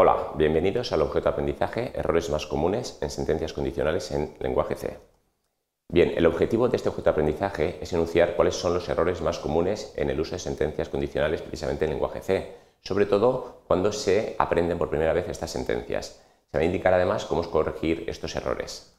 Hola, bienvenidos al objeto de aprendizaje Errores más comunes en sentencias condicionales en lenguaje C. Bien, el objetivo de este objeto de aprendizaje es enunciar cuáles son los errores más comunes en el uso de sentencias condicionales precisamente en lenguaje C, sobre todo cuando se aprenden por primera vez estas sentencias. Se va a indicar además cómo es corregir estos errores.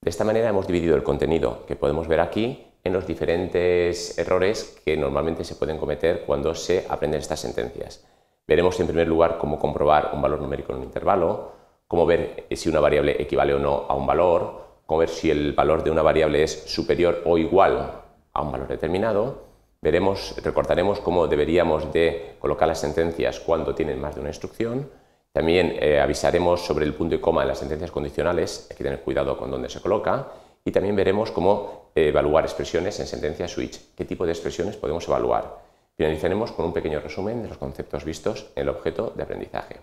De esta manera hemos dividido el contenido que podemos ver aquí en los diferentes errores que normalmente se pueden cometer cuando se aprenden estas sentencias. Veremos en primer lugar cómo comprobar un valor numérico en un intervalo, cómo ver eh, si una variable equivale o no a un valor, cómo ver si el valor de una variable es superior o igual a un valor determinado. Veremos, recortaremos cómo deberíamos de colocar las sentencias cuando tienen más de una instrucción. También eh, avisaremos sobre el punto y coma de las sentencias condicionales, hay que tener cuidado con dónde se coloca. Y también veremos cómo eh, evaluar expresiones en sentencia switch, qué tipo de expresiones podemos evaluar. Finalizaremos con un pequeño resumen de los conceptos vistos en el objeto de aprendizaje.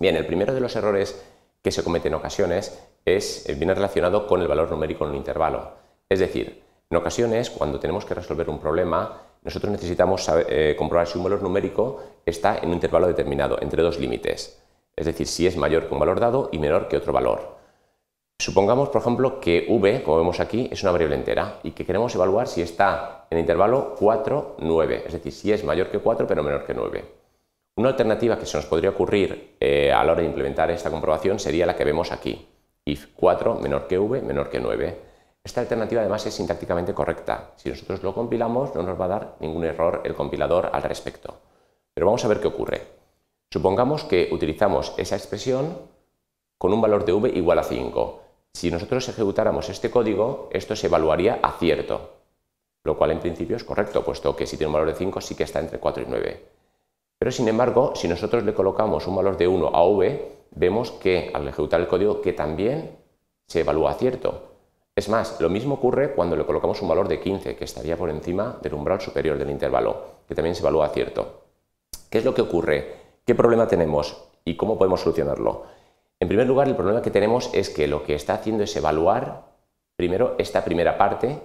Bien, el primero de los errores que se comete en ocasiones es, eh, viene relacionado con el valor numérico en un intervalo. Es decir, en ocasiones, cuando tenemos que resolver un problema, nosotros necesitamos eh, comprobar si un valor numérico está en un intervalo determinado, entre dos límites. Es decir, si es mayor que un valor dado y menor que otro valor. Supongamos, por ejemplo, que V, como vemos aquí, es una variable entera y que queremos evaluar si está en el intervalo 4, 9, es decir, si es mayor que 4 pero menor que 9. Una alternativa que se nos podría ocurrir eh, a la hora de implementar esta comprobación sería la que vemos aquí, if 4 menor que V menor que 9. Esta alternativa además es sintácticamente correcta. Si nosotros lo compilamos no nos va a dar ningún error el compilador al respecto. Pero vamos a ver qué ocurre. Supongamos que utilizamos esa expresión con un valor de v igual a 5 si nosotros ejecutáramos este código, esto se evaluaría a cierto, lo cual en principio es correcto, puesto que si tiene un valor de 5 sí que está entre 4 y 9. Pero sin embargo, si nosotros le colocamos un valor de 1 a v, vemos que al ejecutar el código que también se evalúa a cierto. Es más, lo mismo ocurre cuando le colocamos un valor de 15, que estaría por encima del umbral superior del intervalo, que también se evalúa a cierto. ¿Qué es lo que ocurre? ¿Qué problema tenemos? ¿Y cómo podemos solucionarlo? En primer lugar, el problema que tenemos es que lo que está haciendo es evaluar primero esta primera parte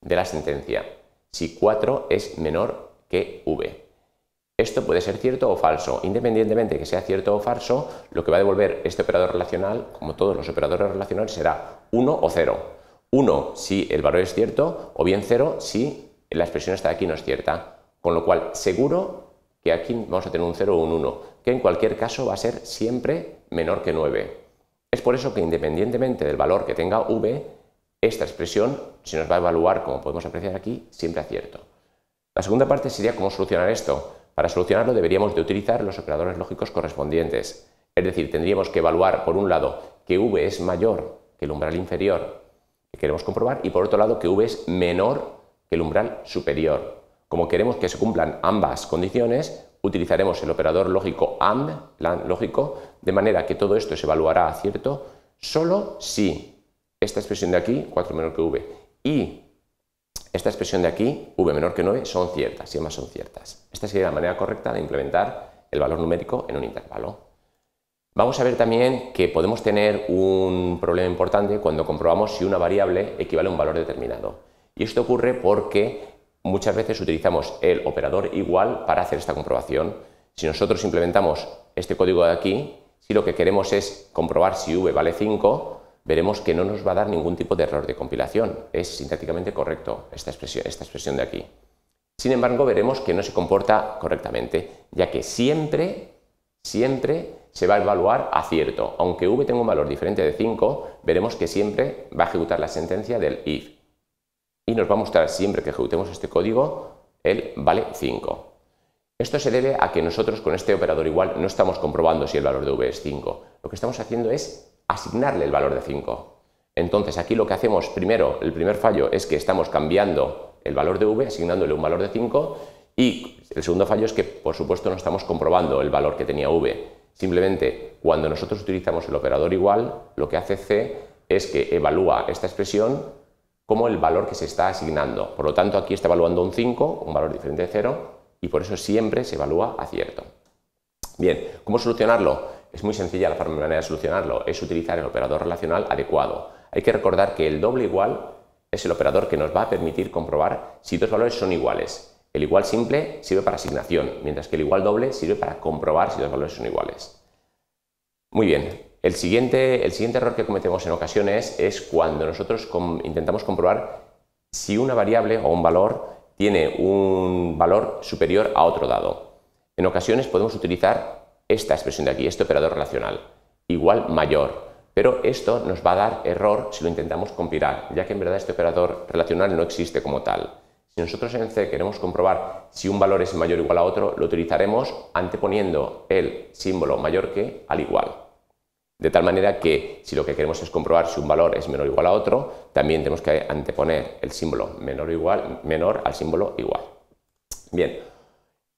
de la sentencia, si 4 es menor que v. Esto puede ser cierto o falso. Independientemente de que sea cierto o falso, lo que va a devolver este operador relacional, como todos los operadores relacionales, será 1 o 0. 1 si el valor es cierto o bien 0 si la expresión está aquí no es cierta. Con lo cual, seguro que aquí vamos a tener un 0 o un 1 que en cualquier caso va a ser siempre menor que 9. Es por eso que independientemente del valor que tenga v, esta expresión se nos va a evaluar, como podemos apreciar aquí, siempre a cierto. La segunda parte sería cómo solucionar esto. Para solucionarlo deberíamos de utilizar los operadores lógicos correspondientes. Es decir, tendríamos que evaluar, por un lado, que v es mayor que el umbral inferior que queremos comprobar y, por otro lado, que v es menor que el umbral superior. Como queremos que se cumplan ambas condiciones, utilizaremos el operador lógico AND, plan lógico, de manera que todo esto se evaluará a cierto solo si esta expresión de aquí, 4 menor que v, y esta expresión de aquí, v menor que 9, son ciertas, y ambas son ciertas. Esta sería la manera correcta de implementar el valor numérico en un intervalo. Vamos a ver también que podemos tener un problema importante cuando comprobamos si una variable equivale a un valor determinado. Y esto ocurre porque muchas veces utilizamos el operador igual para hacer esta comprobación. Si nosotros implementamos este código de aquí, si lo que queremos es comprobar si v vale 5, veremos que no nos va a dar ningún tipo de error de compilación. Es sintácticamente correcto esta expresión, esta expresión de aquí. Sin embargo, veremos que no se comporta correctamente, ya que siempre, siempre se va a evaluar a cierto. Aunque v tenga un valor diferente de 5, veremos que siempre va a ejecutar la sentencia del if y nos va a mostrar siempre que ejecutemos este código el vale 5. Esto se debe a que nosotros con este operador igual no estamos comprobando si el valor de v es 5. Lo que estamos haciendo es asignarle el valor de 5. Entonces aquí lo que hacemos primero, el primer fallo es que estamos cambiando el valor de v, asignándole un valor de 5 y el segundo fallo es que por supuesto no estamos comprobando el valor que tenía v. Simplemente cuando nosotros utilizamos el operador igual, lo que hace C es que evalúa esta expresión como el valor que se está asignando. Por lo tanto, aquí está evaluando un 5, un valor diferente de 0, y por eso siempre se evalúa acierto. Bien, ¿cómo solucionarlo? Es muy sencilla la forma manera de solucionarlo, es utilizar el operador relacional adecuado. Hay que recordar que el doble igual es el operador que nos va a permitir comprobar si dos valores son iguales. El igual simple sirve para asignación, mientras que el igual doble sirve para comprobar si dos valores son iguales. Muy bien, el siguiente, error que cometemos en ocasiones es cuando nosotros intentamos comprobar si una variable o un valor tiene un valor superior a otro dado. En ocasiones podemos utilizar esta expresión de aquí, este operador relacional, igual mayor, pero esto nos va a dar error si lo intentamos compilar, ya que en verdad este operador relacional no existe como tal. Si nosotros en C queremos comprobar si un valor es mayor o igual a otro, lo utilizaremos anteponiendo el símbolo mayor que al igual. De tal manera que si lo que queremos es comprobar si un valor es menor o igual a otro, también tenemos que anteponer el símbolo menor, o igual, menor al símbolo igual. Bien,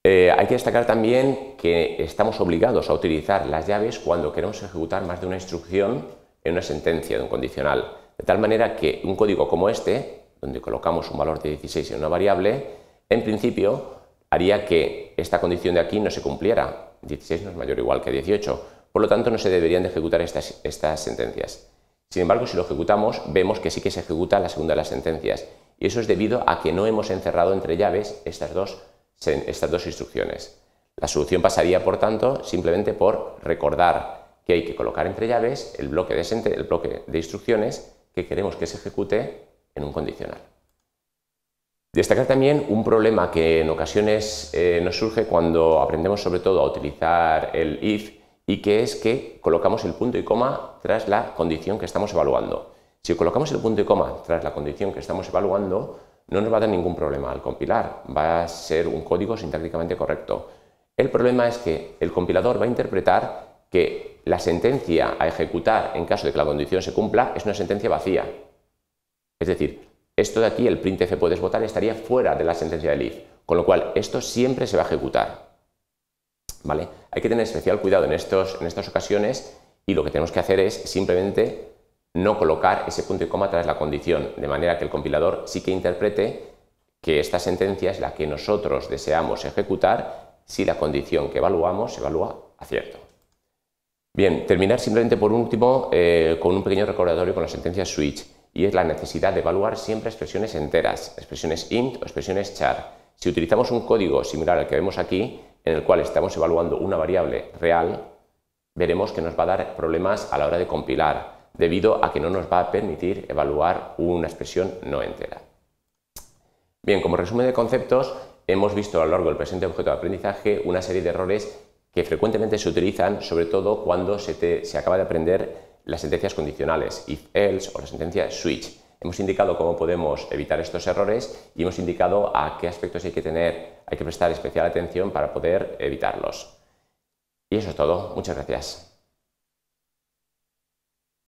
eh, hay que destacar también que estamos obligados a utilizar las llaves cuando queremos ejecutar más de una instrucción en una sentencia, de un condicional. De tal manera que un código como este, donde colocamos un valor de 16 en una variable, en principio haría que esta condición de aquí no se cumpliera. 16 no es mayor o igual que 18 por lo tanto, no se deberían de ejecutar estas, sentencias. Sin embargo, si lo ejecutamos, vemos que sí que se ejecuta la segunda de las sentencias. Y eso es debido a que no hemos encerrado entre llaves estas dos, instrucciones. La solución pasaría, por tanto, simplemente por recordar que hay que colocar entre llaves el bloque de, el bloque de instrucciones que queremos que se ejecute en un condicional. Destacar también un problema que en ocasiones eh, nos surge cuando aprendemos sobre todo a utilizar el if y que es que colocamos el punto y coma tras la condición que estamos evaluando. Si colocamos el punto y coma tras la condición que estamos evaluando, no nos va a dar ningún problema al compilar, va a ser un código sintácticamente correcto. El problema es que el compilador va a interpretar que la sentencia a ejecutar en caso de que la condición se cumpla es una sentencia vacía. Es decir, esto de aquí, el printf puedes votar, estaría fuera de la sentencia del if, con lo cual esto siempre se va a ejecutar. Hay que tener especial cuidado en, estos, en estas ocasiones y lo que tenemos que hacer es simplemente no colocar ese punto y coma tras la condición, de manera que el compilador sí que interprete que esta sentencia es la que nosotros deseamos ejecutar si la condición que evaluamos se evalúa cierto. Bien, terminar simplemente por último eh, con un pequeño recordatorio con la sentencia switch y es la necesidad de evaluar siempre expresiones enteras, expresiones int o expresiones char. Si utilizamos un código similar al que vemos aquí, en el cual estamos evaluando una variable real, veremos que nos va a dar problemas a la hora de compilar, debido a que no nos va a permitir evaluar una expresión no entera. Bien, como resumen de conceptos, hemos visto a lo largo del presente objeto de aprendizaje una serie de errores que frecuentemente se utilizan, sobre todo cuando se, se acaba de aprender las sentencias condicionales, if else o la sentencia switch Hemos indicado cómo podemos evitar estos errores y hemos indicado a qué aspectos hay que tener, hay que prestar especial atención para poder evitarlos. Y eso es todo. Muchas gracias.